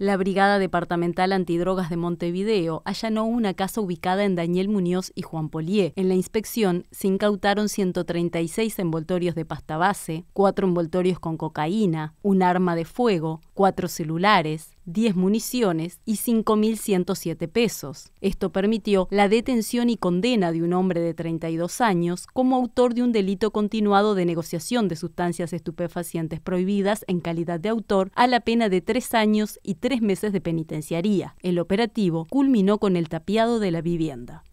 La Brigada Departamental Antidrogas de Montevideo allanó una casa ubicada en Daniel Muñoz y Juan Polié. En la inspección se incautaron 136 envoltorios de pasta base, cuatro envoltorios con cocaína, un arma de fuego, cuatro celulares, 10 municiones y 5.107 pesos. Esto permitió la detención y condena de un hombre de 32 años como autor de un delito continuado de negociación de sustancias estupefacientes prohibidas en calidad de autor a la pena de tres años y tres meses de penitenciaría. El operativo culminó con el tapiado de la vivienda.